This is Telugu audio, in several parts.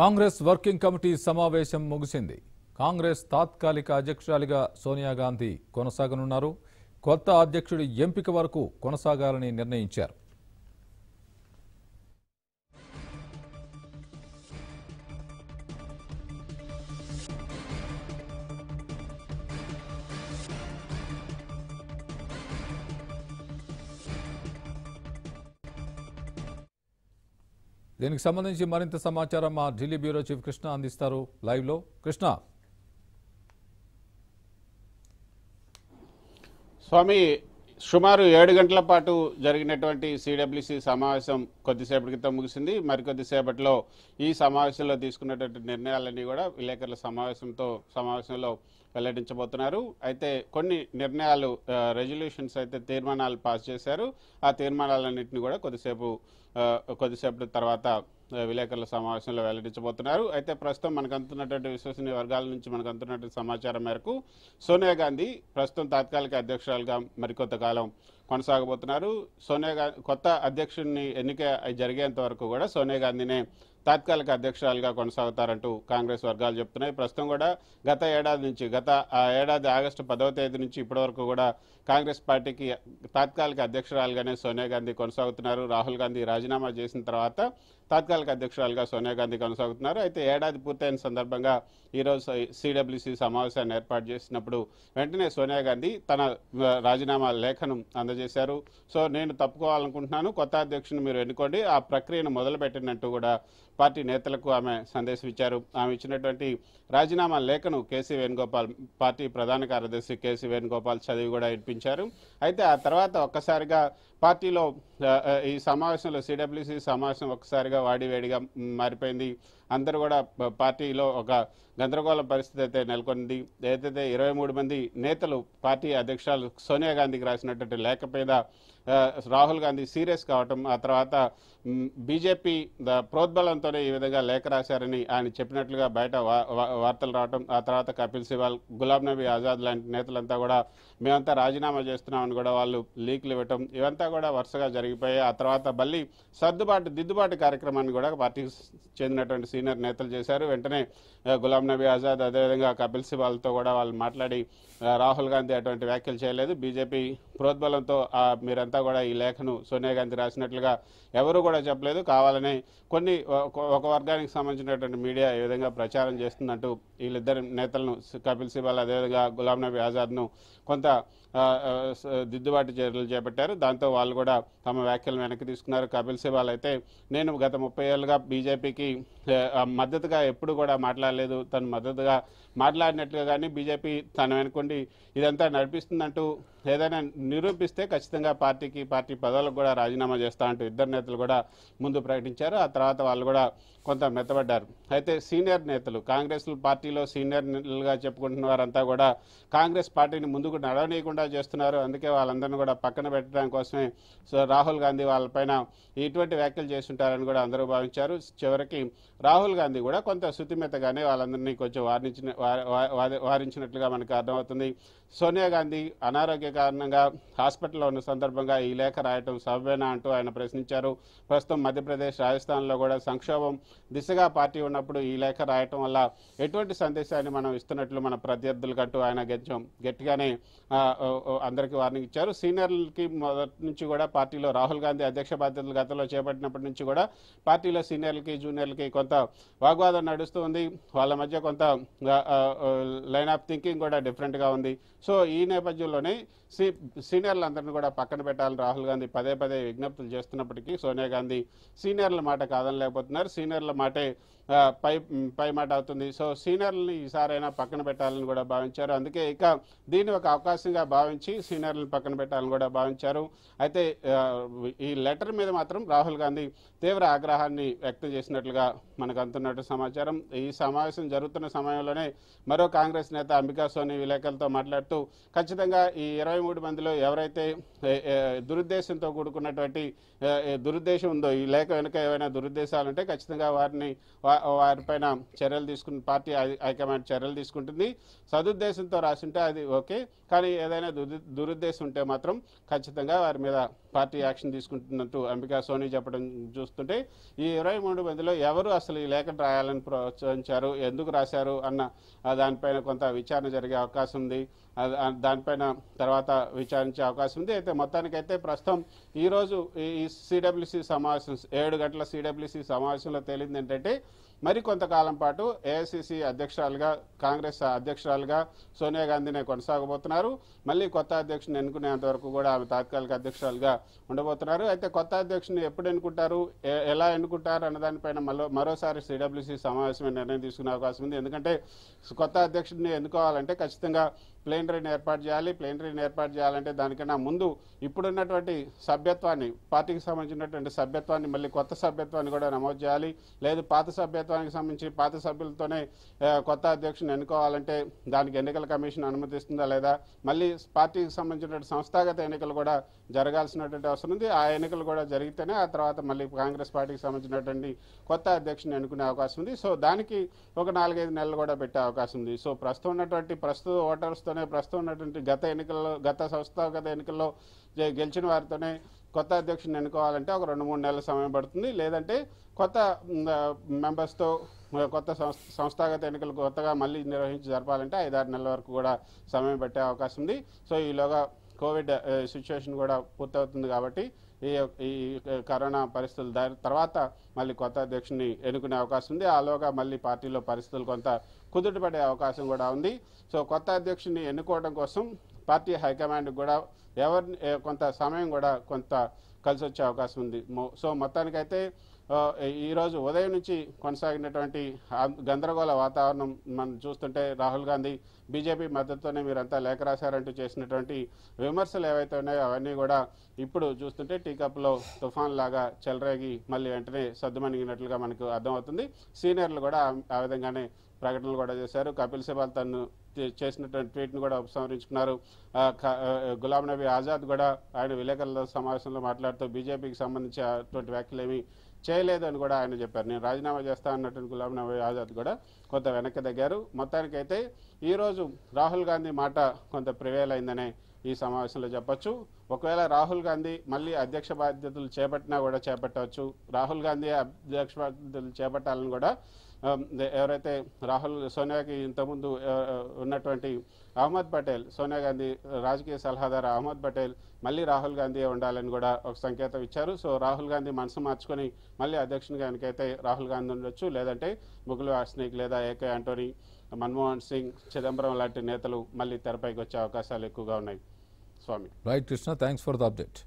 కాంగ్రెస్ వర్కింగ్ కమిటీ సమావేశం ముగిసింది కాంగ్రెస్ తాత్కాలిక అధ్యక్షురాలిగా సోనియా గాంధీ కొనసాగనున్నారు కొత్త అధ్యక్షుడి ఎంపిక వరకు కొనసాగాలని నిర్ణయించారు దీనికి సంబంధించి మరింత సమాచారం మా ఢిల్లీ బ్యూరో చీఫ్ కృష్ణ అందిస్తారు లైవ్లో కృష్ణ స్వామి సుమారు ఏడు గంటల పాటు జరిగినటువంటి సిడబ్ల్యూసి సమావేశం కొద్దిసేపటి క్రితం ముగిసింది మరికొద్దిసేపట్లో ఈ సమావేశంలో తీసుకున్నటువంటి నిర్ణయాలన్నీ కూడా విలేకరుల సమావేశంతో సమావేశంలో వెల్లడించబోతున్నారు అయితే కొన్ని నిర్ణయాలు రెజల్యూషన్స్ అయితే తీర్మానాలు పాస్ చేశారు ఆ తీర్మానాలన్నింటినీ కూడా కొద్దిసేపు కొద్దిసేపటి తర్వాత విలేకరుల సమావేశంలో వెల్లడించబోతున్నారు అయితే ప్రస్తుతం మనకు అందుతున్నటువంటి విశ్వసనీయ వర్గాల నుంచి మనకు అందుతున్నటువంటి సమాచారం మేరకు సోనియా గాంధీ ప్రస్తుతం తాత్కాలిక అధ్యక్షురాలుగా కాలం కొనసాగబోతున్నారు సోనియా గాంధీ కొత్త అధ్యక్షుడిని ఎన్నిక జరిగేంత వరకు కూడా సోనియా గాంధీనే తాత్కాలిక అధ్యక్షురాలుగా కొనసాగుతారంటూ కాంగ్రెస్ వర్గాలు చెప్తున్నాయి ప్రస్తుతం కూడా గత ఏడాది నుంచి గత ఆ ఏడాది ఆగస్టు పదవ తేదీ నుంచి ఇప్పటివరకు కూడా కాంగ్రెస్ పార్టీకి తాత్కాలిక అధ్యక్షురాలుగానే సోనియా గాంధీ కొనసాగుతున్నారు రాహుల్ గాంధీ రాజీనామా చేసిన తర్వాత తాత్కాలిక అధ్యక్షురాలుగా సోనియా గాంధీ కొనసాగుతున్నారు అయితే ఏడాది పూర్తయిన సందర్భంగా ఈరోజు సిడబ్ల్యూసీ సమావేశాన్ని ఏర్పాటు చేసినప్పుడు వెంటనే సోనియా గాంధీ తన రాజీనామా లేఖను అందజేశారు సో నేను తప్పుకోవాలనుకుంటున్నాను కొత్త అధ్యక్షుని మీరు ఎన్నుకోండి ఆ ప్రక్రియను మొదలుపెట్టినట్టు కూడా పార్టీ నేతలకు ఆమె సందేశం ఇచ్చారు ఆమె ఇచ్చినటువంటి రాజీనామా లేఖను కేసీ వేణుగోపాల్ పార్టీ ప్రధాన కార్యదర్శి కేసీ వేణుగోపాల్ చదివి కూడా వినిపించారు అయితే ఆ తర్వాత ఒక్కసారిగా పార్టీలో ఈ సమావేశంలో సిడబ్ల్యూసి సమావేశం ఒకసారిగా వాడివేడిగా మారిపోయింది అందరూ కూడా పార్టీలో ఒక గందరగోళ పరిస్థితి అయితే నెలకొంది ఏదైతే ఇరవై మూడు మంది నేతలు పార్టీ అధ్యక్షురాలు సోనియా గాంధీకి రాసినటువంటి లేఖ మీద రాహుల్ గాంధీ సీరియస్ కావటం ఆ తర్వాత బీజేపీ ప్రోద్బలంతోనే ఈ విధంగా లేఖ రాశారని ఆయన చెప్పినట్లుగా బయట వార్తలు రావటం ఆ తర్వాత కపిల్ సిబాల్ గులాం నబీ ఆజాద్ లాంటి నేతలంతా కూడా మేమంతా రాజీనామా చేస్తున్నామని కూడా వాళ్ళు లీక్లు ఇవ్వటం ఇవంతా కూడా వరుసగా జరిగిపోయాయి ఆ తర్వాత మళ్ళీ సర్దుబాటు దిద్దుబాటు కార్యక్రమాన్ని కూడా పార్టీకి చెందినటువంటి సీనియర్ నేతలు చేశారు వెంటనే గులాం నబీ ఆజాద్ అదేవిధంగా కపిల్ సిబాల్తో కూడా వాళ్ళు మాట్లాడి రాహుల్ గాంధీ అటువంటి వ్యాఖ్యలు చేయలేదు బీజేపీ ప్రోద్బలంతో మీరంతా కూడా ఈ లేఖను సోనియా గాంధీ రాసినట్లుగా ఎవరు కూడా చెప్పలేదు కావాలనే కొన్ని ఒక వర్గానికి సంబంధించినటువంటి మీడియా ఏ విధంగా ప్రచారం చేస్తుందంటూ వీళ్ళిద్దరు నేతలను కపిల్ సిబాల్ అదేవిధంగా గులాం నబీ ఆజాద్ను కొంత దిద్దుబాటు చర్యలు చేపట్టారు దాంతో వాళ్ళు కూడా తమ వ్యాఖ్యలను వెనక్కి తీసుకున్నారు కపిల్ సిబాల్ అయితే నేను గత ముప్పై ఏళ్ళుగా బీజేపీకి మద్దతుగా ఎప్పుడు కూడా మాట్లాడలేదు తను మద్దతుగా మాట్లాడినట్లుగా కానీ బీజేపీ తన వెనుకండి ఇదంతా నడిపిస్తుందంటూ ఏదైనా నిరూపిస్తే ఖచ్చితంగా పార్టీకి పార్టీ పదవులకు కూడా రాజీనామా చేస్తా అంటూ ఇద్దరు నేతలు కూడా ముందు ప్రకటించారు ఆ తర్వాత వాళ్ళు కూడా కొంత మెత్తబడ్డారు అయితే సీనియర్ నేతలు కాంగ్రెస్ పార్టీలో సీనియర్ నేతలుగా చెప్పుకుంటున్న వారంతా కూడా కాంగ్రెస్ పార్టీని ముందుకు నడవనీయకుండా చేస్తున్నారు అందుకే వాళ్ళందరినీ కూడా పక్కన పెట్టడం కోసమే రాహుల్ గాంధీ వాళ్ళపైన ఇటువంటి వ్యాఖ్యలు చేస్తుంటారని కూడా అందరూ భావించారు చివరికి రాహుల్ గాంధీ కూడా కొంత శుతిమెత్తగానే వాళ్ళందరినీ కొంచెం వారించిన వారించినట్లుగా మనకు అర్థమవుతుంది సోనియా గాంధీ అనారోగ్య కారణంగా హాస్పిటల్లో ఉన్న సందర్భంగా ఈ లేఖ రాయటం సవ్వేనా అంటూ ఆయన ప్రశ్నించారు ప్రస్తుతం మధ్యప్రదేశ్ రాజస్థాన్లో కూడా సంక్షోభం దిశగా పార్టీ ఉన్నప్పుడు ఈ లేఖ రాయటం వల్ల ఎటువంటి సందేశాన్ని మనం ఇస్తున్నట్లు మన కంటూ ఆయన కొంచెం గట్టిగానే అందరికీ వార్నింగ్ ఇచ్చారు సీనియర్లకి మొదటి నుంచి కూడా పార్టీలో రాహుల్ గాంధీ అధ్యక్ష బాధ్యతలు గతంలో చేపట్టినప్పటి నుంచి కూడా పార్టీలో సీనియర్లకి జూనియర్లకి కొంత వాగ్వాదం నడుస్తూ ఉంది వాళ్ళ మధ్య కొంత లైన్ ఆఫ్ థింకింగ్ కూడా డిఫరెంట్గా ఉంది సో ఈ నేపథ్యంలోనే సీ సీనియర్లందరినీ కూడా పక్కన పెట్టాలని రాహుల్ గాంధీ పదే పదే విజ్ఞప్తులు చేస్తున్నప్పటికీ సోనియా గాంధీ సీనియర్ల మాట కాదని లేకపోతున్నారు సీనియర్ల మాటే పై పై మాట అవుతుంది సో సీనియర్లని ఈసారైనా పక్కన పెట్టాలని కూడా భావించారు అందుకే ఇక దీన్ని ఒక అవకాశంగా భావించి సీనియర్లను పక్కన పెట్టాలని కూడా భావించారు అయితే ఈ లెటర్ మీద మాత్రం రాహుల్ గాంధీ తీవ్ర ఆగ్రహాన్ని వ్యక్తం చేసినట్లుగా మనకు అందుతున్నట్టు సమాచారం ఈ సమావేశం జరుగుతున్న సమయంలోనే మరో కాంగ్రెస్ నేత అంబికా సోని విలేకరులతో మాట్లాడుతూ ఖచ్చితంగా ఈ ఇరవై మందిలో ఎవరైతే దురుద్దేశంతో కూడుకున్నటువంటి దురుద్దేశం ఉందో ఈ లేఖ వెనుక ఏవైనా దురుద్దేశాలు ఉంటే ఖచ్చితంగా వారిని వారిపైన చర్యలు తీసుకుని పార్టీ హైకమాండ్ చర్యలు తీసుకుంటుంది సదుద్దేశంతో రాసి ఉంటే అది ఓకే కానీ ఏదైనా దురుద్దేశం ఉంటే మాత్రం ఖచ్చితంగా వారి మీద పార్టీ యాక్షన్ తీసుకుంటున్నట్టు అంబికా సోనీ చెప్పడం చూస్తుంటే ఈ ఇరవై మూడు మందిలో ఎవరు అసలు ఈ లేఖ రాయాలని ప్రోత్సహించారు ఎందుకు రాశారు అన్న దానిపైన కొంత విచారణ జరిగే అవకాశం ఉంది దానిపైన తర్వాత విచారించే అవకాశం ఉంది అయితే మొత్తానికైతే ప్రస్తుతం ఈరోజు ఈ సిడబ్ల్యూసి సమావేశం ఏడు గంటల సిడబ్ల్యూసి సమావేశంలో తేలింది ఏంటంటే మరి కొంతకాలం పాటు ఏఐసిసి అధ్యక్షురాలుగా కాంగ్రెస్ అధ్యక్షురాలుగా సోనియా గాంధీనే కొనసాగబోతున్నారు మళ్ళీ కొత్త అధ్యక్షుని ఎన్నుకునేంత వరకు కూడా ఆమె తాత్కాలిక అధ్యక్షురాలుగా ఉండబోతున్నారు అయితే కొత్త అధ్యక్షుని ఎప్పుడు ఎన్నుకుంటారు ఎలా ఎన్నుకుంటారు అన్న దానిపైన మరో మరోసారి సిడబ్ల్యూసి సమావేశమే నిర్ణయం తీసుకునే అవకాశం ఉంది ఎందుకంటే కొత్త అధ్యక్షుడిని ఎన్నుకోవాలంటే ఖచ్చితంగా ట్రైన్ ఏర్పాటు చేయాలి ట్రైన్ ఏర్పాటు చేయాలంటే దానికన్నా ముందు ఇప్పుడున్నటువంటి సభ్యత్వాన్ని పార్టీకి సంబంధించినటువంటి సభ్యత్వాన్ని మళ్ళీ కొత్త సభ్యత్వాన్ని కూడా నమోదు చేయాలి లేదు పాత సభ్యత్వానికి సంబంధించి పాత సభ్యులతోనే కొత్త అధ్యక్షుని ఎన్నుకోవాలంటే దానికి ఎన్నికల కమిషన్ అనుమతిస్తుందా లేదా మళ్ళీ పార్టీకి సంబంధించినటువంటి సంస్థాగత ఎన్నికలు కూడా జరగాల్సినటువంటి అవసరం ఉంది ఆ ఎన్నికలు కూడా జరిగితేనే ఆ తర్వాత మళ్ళీ కాంగ్రెస్ పార్టీకి సంబంధించినటువంటి కొత్త అధ్యక్షుని ఎన్నుకునే అవకాశం ఉంది సో దానికి ఒక నాలుగైదు నెలలు కూడా పెట్టే అవకాశం ఉంది సో ప్రస్తుతం ఉన్నటువంటి ప్రస్తుత ఓటర్స్తో వారితోనే ప్రస్తుతం ఉన్నటువంటి గత ఎన్నికల్లో గత సంస్థాగత ఎన్నికల్లో గెలిచిన వారితోనే కొత్త అధ్యక్షుని ఎన్నుకోవాలంటే ఒక రెండు మూడు నెలల సమయం పడుతుంది లేదంటే కొత్త మెంబర్స్తో కొత్త సంస్థాగత ఎన్నికలు కొత్తగా మళ్ళీ నిర్వహించి జరపాలంటే ఐదారు నెలల వరకు కూడా సమయం పట్టే అవకాశం ఉంది సో ఈలోగా కోవిడ్ సిచ్యువేషన్ కూడా పూర్తవుతుంది కాబట్టి ఈ ఈ కరోనా పరిస్థితులు దాని తర్వాత మళ్ళీ కొత్త అధ్యక్షుని ఎన్నుకునే అవకాశం ఉంది ఆలోగా మళ్ళీ పార్టీలో పరిస్థితులు కొంత కుదుటపడే అవకాశం కూడా ఉంది సో కొత్త అధ్యక్షుని ఎన్నుకోవడం కోసం పార్టీ హైకమాండ్ కూడా ఎవరిని కొంత సమయం కూడా కొంత కలిసి వచ్చే అవకాశం ఉంది సో మొత్తానికైతే ఈరోజు ఉదయం నుంచి కొనసాగినటువంటి గందరగోళ వాతావరణం మనం చూస్తుంటే రాహుల్ గాంధీ బీజేపీ మద్దతుతోనే మీరంతా లేఖ రాశారంటూ చేసినటువంటి విమర్శలు ఏవైతే ఉన్నాయో అవన్నీ కూడా ఇప్పుడు చూస్తుంటే టీకప్లో తుఫాన్ లాగా చెలరేగి మళ్ళీ వెంటనే సద్దుమణిగినట్లుగా మనకు అర్థమవుతుంది సీనియర్లు కూడా ఆ విధంగానే ప్రకటనలు కూడా చేశారు కపిల్ సిబాల్ తను చేసినటువంటి ట్వీట్ను కూడా ఉపసంహరించుకున్నారు గులాం నబీ ఆజాద్ కూడా ఆయన విలేకరుల సమావేశంలో మాట్లాడుతూ బీజేపీకి సంబంధించి అటువంటి వ్యాఖ్యలేమి చేయలేదు అని కూడా ఆయన చెప్పారు నేను రాజీనామా చేస్తా అన్నట్టు గులాం నబీ ఆజాద్ కూడా కొంత వెనక్కి తగ్గారు మొత్తానికైతే ఈరోజు రాహుల్ గాంధీ మాట కొంత ప్రివేల్ అయిందనే ఈ సమావేశంలో చెప్పొచ్చు ఒకవేళ రాహుల్ గాంధీ మళ్ళీ అధ్యక్ష బాధ్యతలు చేపట్టినా కూడా చేపట్టవచ్చు రాహుల్ గాంధీ అధ్యక్ష బాధ్యతలు చేపట్టాలని కూడా Um, ఎవరైతే రాహుల్ సోనియాకి ఇంతకుముందు uh, uh, ఉన్నటువంటి అహ్మద్ పటేల్ సోనియా గాంధీ రాజకీయ సలహాదారు అహ్మద్ పటేల్ మళ్ళీ రాహుల్ గాంధీ ఉండాలని కూడా ఒక సంకేతం ఇచ్చారు సో రాహుల్ గాంధీ మనసు మార్చుకొని మళ్ళీ అధ్యక్షునిగా ఆయనకైతే రాహుల్ గాంధీ ఉండొచ్చు లేదంటే ముగుల్ వాస్నిక్ లేదా ఏకే ఆంటోనీ మన్మోహన్ సింగ్ చిదంబరం లాంటి నేతలు మళ్ళీ తెరపైకి వచ్చే అవకాశాలు ఎక్కువగా ఉన్నాయి Swamy right Krishna thanks for the update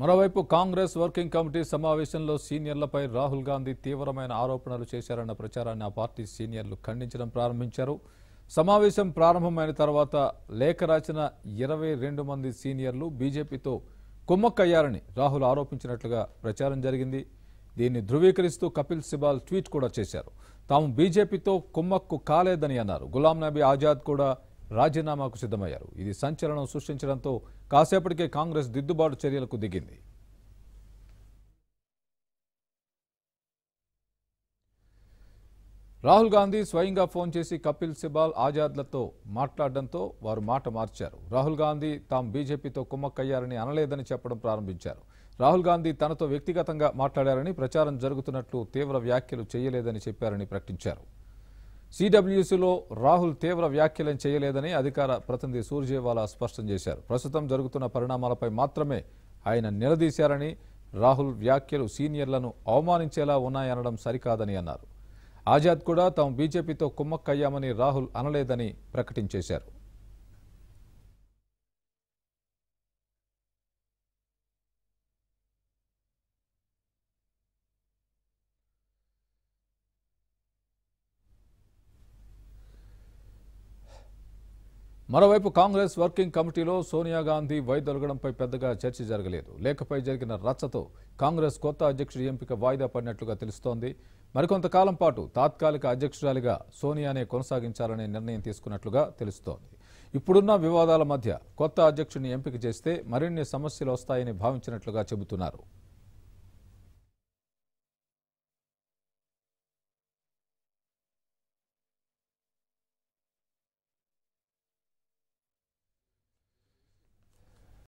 మరోవైపు కాంగ్రెస్ వర్కింగ్ కమిటీ సమావేశంలో సీనియర్లపై రాహుల్ గాంధీ తీవ్రమైన ఆరోపణలు చేశారన్న ప్రచారాన్ని ఆ పార్టీ సీనియర్లు ఖండించడం ప్రారంభించారు సమావేశం ప్రారంభమైన తర్వాత లేఖ రాసిన ఇరవై రెండు మంది సీనియర్లు బీజేపీతో కుమ్మక్కయ్యారని రాహుల్ ఆరోపించినట్లుగా ప్రచారం జరిగింది దీన్ని ధృవీకరిస్తూ కపిల్ సిబాల్ ట్వీట్ కూడా చేశారు తాము బీజేపీతో కుమ్మక్కు కాలేదని అన్నారు గులాం నబీ ఆజాద్ కూడా రాజీనామాకు సిద్ధమయ్యారు ఇది సంచలనం సృష్టించడంతో కాసేపటికే కాంగ్రెస్ దిద్దుబాటు చర్యలకు దిగింది రాహుల్ గాంధీ స్వయంగా ఫోన్ చేసి కపిల్ సిబాల్ ఆజాద్లతో మాట్లాడడంతో వారు మాట మార్చారు రాహుల్ గాంధీ తాము బీజేపీతో కుమ్మక్కయ్యారని అనలేదని చెప్పడం ప్రారంభించారు రాహుల్ గాంధీ తనతో వ్యక్తిగతంగా మాట్లాడారని ప్రచారం జరుగుతున్నట్లు తీవ్ర వ్యాఖ్యలు చేయలేదని చెప్పారని ప్రకటించారు సిడబ్ల్యూసీలో రాహుల్ తీవ్ర వ్యాఖ్యలం చేయలేదని అధికార ప్రతినిధి సూర్జేవాలా స్పష్టం చేశారు ప్రస్తుతం జరుగుతున్న పరిణామాలపై మాత్రమే ఆయన నిలదీశారని రాహుల్ వ్యాఖ్యలు సీనియర్లను అవమానించేలా ఉన్నాయనడం సరికాదని అన్నారు ఆజాద్ కూడా తాము బీజేపీతో కుమ్మక్కయ్యామని రాహుల్ అనలేదని ప్రకటించేశారు మరోవైపు కాంగ్రెస్ వర్కింగ్ కమిటీలో సోనియా గాంధీ వైదొలగడంపై పెద్దగా చర్చ జరగలేదు లేఖపై జరిగిన రచ్చతో కాంగ్రెస్ కొత్త అధ్యక్షుడి ఎంపిక వాయిదా పడినట్లుగా తెలుస్తోంది మరికొంతకాలం పాటు తాత్కాలిక అధ్యక్షురాలిగా సోనియానే కొనసాగించాలనే నిర్ణయం తీసుకున్నట్లుగా తెలుస్తోంది ఇప్పుడున్న వివాదాల మధ్య కొత్త అధ్యక్షుడిని ఎంపిక చేస్తే మరిన్ని సమస్యలు వస్తాయని భావించినట్లుగా చెబుతున్నారు